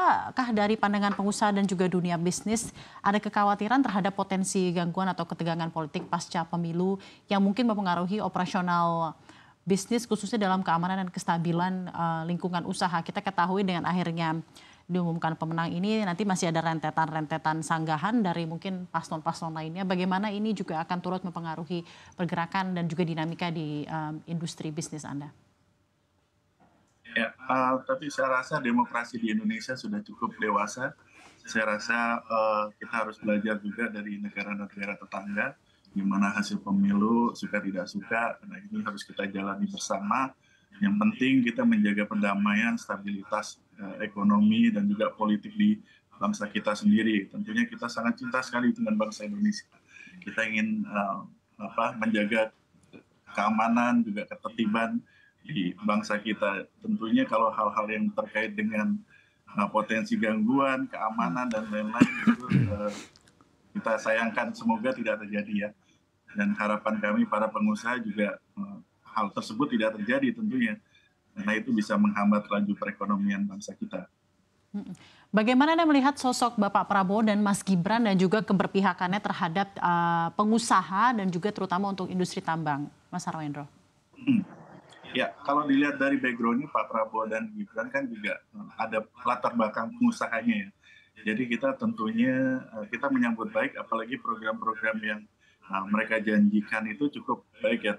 apakah dari pandangan pengusaha dan juga dunia bisnis ada kekhawatiran terhadap potensi gangguan atau ketegangan politik pasca pemilu yang mungkin mempengaruhi operasional bisnis khususnya dalam keamanan dan kestabilan uh, lingkungan usaha. Kita ketahui dengan akhirnya diumumkan pemenang ini nanti masih ada rentetan-rentetan sanggahan dari mungkin paslon-paslon lainnya. Bagaimana ini juga akan turut mempengaruhi pergerakan dan juga dinamika di um, industri bisnis Anda? Ya, uh, tapi saya rasa demokrasi di Indonesia sudah cukup dewasa. Saya rasa uh, kita harus belajar juga dari negara-negara tetangga, di mana hasil pemilu suka tidak suka, Nah ini harus kita jalani bersama. Yang penting kita menjaga perdamaian, stabilitas uh, ekonomi dan juga politik di bangsa kita sendiri. Tentunya kita sangat cinta sekali dengan bangsa Indonesia. Kita ingin uh, apa menjaga keamanan juga ketertiban di bangsa kita. Tentunya kalau hal-hal yang terkait dengan uh, potensi gangguan, keamanan dan lain-lain itu uh, kita sayangkan semoga tidak terjadi ya. Dan harapan kami para pengusaha juga uh, hal tersebut tidak terjadi tentunya. Karena itu bisa menghambat laju perekonomian bangsa kita. Bagaimana Anda melihat sosok Bapak Prabowo dan Mas Gibran dan juga keberpihakannya terhadap uh, pengusaha dan juga terutama untuk industri tambang, Mas Arwendro? Hmm Ya, kalau dilihat dari backgroundnya Pak Prabowo dan Gibran kan juga eh, ada latar belakang pengusahanya ya. Jadi kita tentunya eh, kita menyambut baik, apalagi program-program yang eh, mereka janjikan itu cukup baik ya,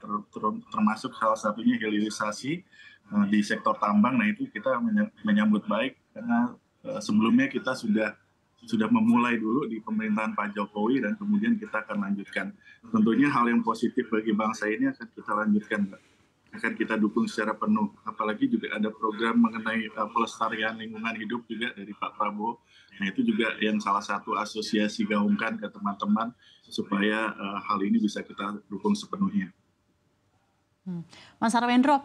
termasuk salah satunya hilirisasi di sektor tambang. Nah itu kita menyambut baik karena sebelumnya kita sudah sudah memulai dulu di pemerintahan Pak Jokowi dan kemudian kita akan lanjutkan. Tentunya hal yang positif bagi bangsa ini akan kita lanjutkan, Pak akan kita dukung secara penuh. Apalagi juga ada program mengenai uh, pelestarian lingkungan hidup juga dari Pak Prabowo. Nah itu juga yang salah satu asosiasi gaungkan ke teman-teman supaya uh, hal ini bisa kita dukung sepenuhnya. Hmm. Mas Arwendro, uh,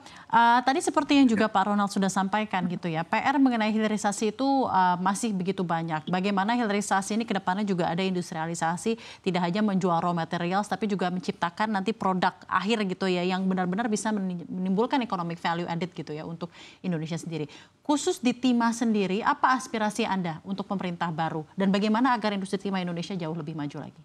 tadi seperti yang juga Pak Ronald sudah sampaikan gitu ya, PR mengenai hilirisasi itu uh, masih begitu banyak. Bagaimana hilirisasi ini kedepannya juga ada industrialisasi, tidak hanya menjual raw materials, tapi juga menciptakan nanti produk akhir gitu ya, yang benar-benar bisa menimbulkan economic value added gitu ya untuk Indonesia sendiri. Khusus di timah sendiri, apa aspirasi Anda untuk pemerintah baru? Dan bagaimana agar industri timah Indonesia jauh lebih maju lagi?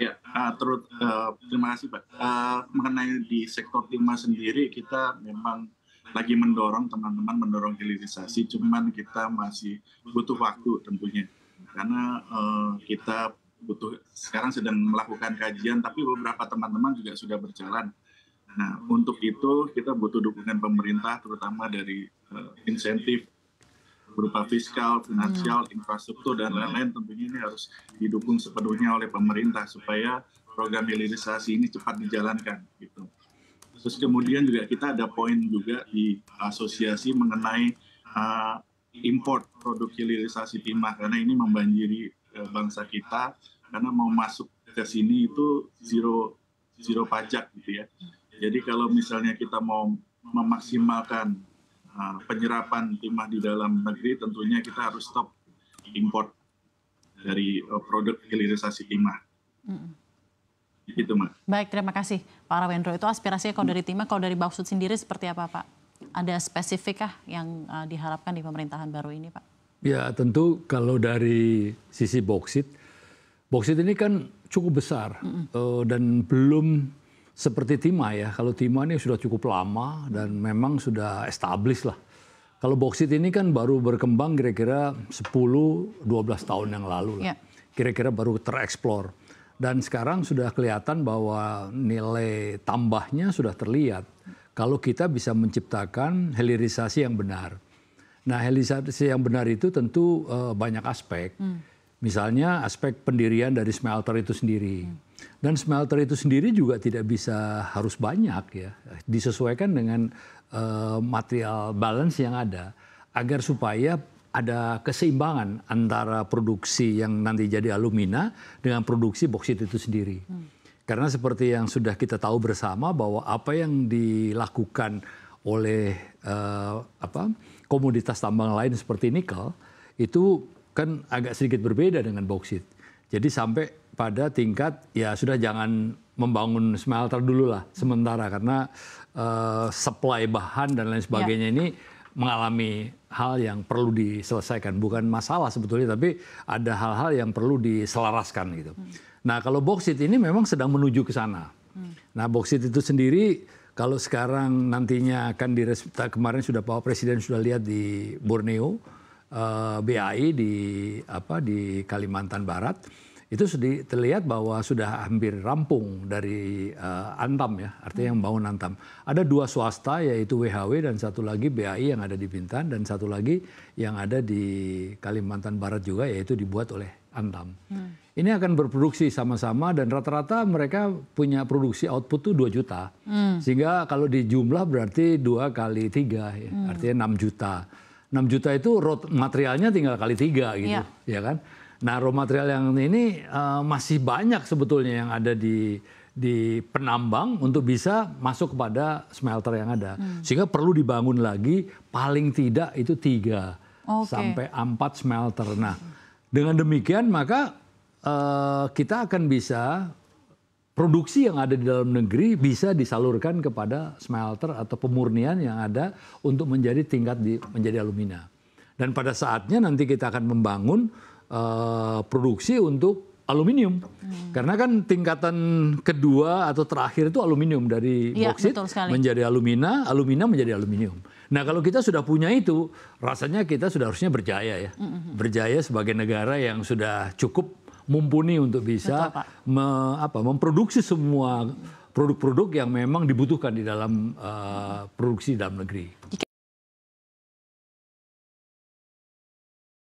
Ya, uh, ah, terus uh, eh, terima kasih Pak. Uh, mengenai di sektor timah sendiri kita memang lagi mendorong teman-teman mendorong hilirisasi, cuman kita masih butuh waktu tentunya karena uh, kita butuh sekarang sedang melakukan kajian, tapi beberapa teman-teman juga sudah berjalan. Nah untuk itu kita butuh dukungan pemerintah terutama dari uh, insentif berupa fiskal, finansial, hmm. infrastruktur dan lain-lain tentunya ini harus didukung sepenuhnya oleh pemerintah supaya program hilirisasi ini cepat dijalankan gitu. Terus kemudian juga kita ada poin juga di asosiasi mengenai uh, import produk hilirisasi timah karena ini membanjiri uh, bangsa kita karena mau masuk ke sini itu zero zero pajak gitu ya. Jadi kalau misalnya kita mau memaksimalkan Eh, penyerapan timah di dalam negeri tentunya kita harus stop import dari eh, produk hilirisasi timah. Mm. Gitu, Mak. Baik, terima kasih Pak Rawendro. Itu aspirasinya kalau dari timah, kalau dari Baksud sendiri seperti apa, Pak? Ada spesifikkah yang eh, diharapkan di pemerintahan baru ini, Pak? Ya, tentu kalau dari sisi boksit, boksit ini kan cukup besar mm dan belum seperti timah ya. Kalau timah ini sudah cukup lama dan memang sudah established lah. Kalau boksit ini kan baru berkembang kira-kira 10-12 tahun yang lalu lah. Ya. Kira-kira baru tereksplor. Dan sekarang sudah kelihatan bahwa nilai tambahnya sudah terlihat. Kalau kita bisa menciptakan hilirisasi yang benar. Nah hilirisasi yang benar itu tentu eh, banyak aspek. Hmm. Misalnya aspek pendirian dari smelter itu sendiri. Hmm. Dan smelter itu sendiri juga tidak bisa harus banyak ya, disesuaikan dengan uh, material balance yang ada agar supaya ada keseimbangan antara produksi yang nanti jadi alumina dengan produksi boksit itu sendiri. Hmm. Karena seperti yang sudah kita tahu bersama bahwa apa yang dilakukan oleh uh, apa komoditas tambang lain seperti nikel itu kan agak sedikit berbeda dengan boksit. Jadi sampai pada tingkat ya sudah jangan membangun smelter dulu lah sementara karena uh, supply bahan dan lain sebagainya yeah. ini mengalami hal yang perlu diselesaikan bukan masalah sebetulnya tapi ada hal-hal yang perlu diselaraskan gitu. Hmm. Nah kalau boksit ini memang sedang menuju ke sana. Hmm. Nah boksit itu sendiri kalau sekarang nantinya akan di kemarin sudah Pak Presiden sudah lihat di Borneo uh, eh, BAI di apa di Kalimantan Barat itu sudah terlihat bahwa sudah hampir rampung dari uh, Antam ya, artinya yang bangun Antam. Ada dua swasta yaitu WHW dan satu lagi BAI yang ada di Bintan dan satu lagi yang ada di Kalimantan Barat juga yaitu dibuat oleh Antam. Hmm. Ini akan berproduksi sama-sama dan rata-rata mereka punya produksi output tuh 2 juta. Hmm. Sehingga kalau di jumlah berarti dua kali tiga ya, hmm. artinya 6 juta. 6 juta itu materialnya tinggal kali tiga gitu, ya, ya kan? nah raw material yang ini eh, masih banyak sebetulnya yang ada di di penambang untuk bisa masuk kepada smelter yang ada hmm. sehingga perlu dibangun lagi paling tidak itu tiga okay. sampai empat smelter nah dengan demikian maka uh, kita akan bisa produksi yang ada di dalam negeri bisa disalurkan kepada smelter atau pemurnian yang ada untuk menjadi tingkat di menjadi alumina. Dan pada saatnya nanti kita akan membangun Eh, produksi untuk aluminium. Hmm. Karena kan tingkatan kedua atau terakhir itu aluminium dari ya, boksit menjadi alumina, alumina menjadi aluminium. Nah, kalau kita sudah punya itu, rasanya kita sudah harusnya berjaya ya. Hmm. Berjaya sebagai negara yang sudah cukup mumpuni untuk bisa Betul, me, apa, memproduksi semua produk-produk yang memang dibutuhkan di dalam uh, produksi dalam negeri.